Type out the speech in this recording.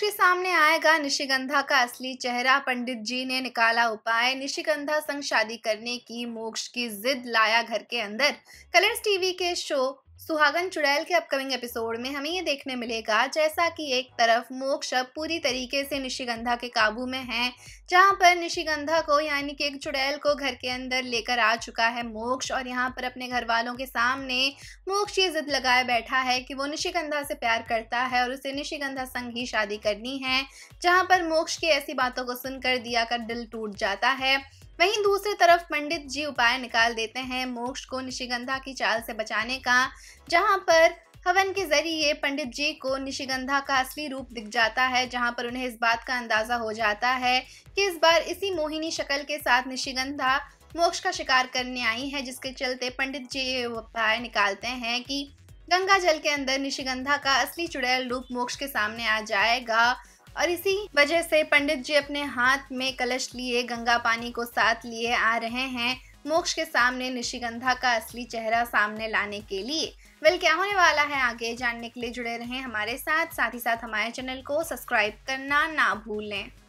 के सामने आएगा निशिगंधा का असली चेहरा पंडित जी ने निकाला उपाय निशिगंधा संग शादी करने की मोक्ष की जिद लाया घर के अंदर कलर्स टीवी के शो सुहागन चुड़ैल के अपकमिंग एपिसोड में हमें ये देखने मिलेगा जैसा कि एक तरफ मोक्ष अब पूरी तरीके से निशिगंधा के काबू में है जहाँ पर निशिगंधा को यानी कि एक चुड़ैल को घर के अंदर लेकर आ चुका है मोक्ष और यहाँ पर अपने घर वालों के सामने मोक्ष ये जिद लगाए बैठा है कि वो निशिगंधा से प्यार करता है और उसे निशिगंधा संग ही शादी करनी है जहाँ पर मोक्ष की ऐसी बातों को सुनकर दिया का दिल टूट जाता है वहीं दूसरी तरफ पंडित जी उपाय निकाल देते हैं मोक्ष को निशिगंधा की चाल से बचाने का जहां पर हवन के जरिए पंडित जी को निशिगंधा का असली रूप दिख जाता है जहां पर उन्हें इस बात का अंदाजा हो जाता है कि इस बार इसी मोहिनी शक्ल के साथ निशिगंधा मोक्ष का शिकार करने आई है जिसके चलते पंडित जी ये उपाय निकालते हैं कि गंगा जल के अंदर निशिगंधा का असली चुड़ैल रूप मोक्ष के सामने आ जाएगा और इसी वजह से पंडित जी अपने हाथ में कलश लिए गंगा पानी को साथ लिए आ रहे हैं मोक्ष के सामने निशिगंधा का असली चेहरा सामने लाने के लिए वेल क्या होने वाला है आगे जानने के लिए जुड़े रहें हमारे साथ साथ ही साथ हमारे चैनल को सब्सक्राइब करना ना भूलें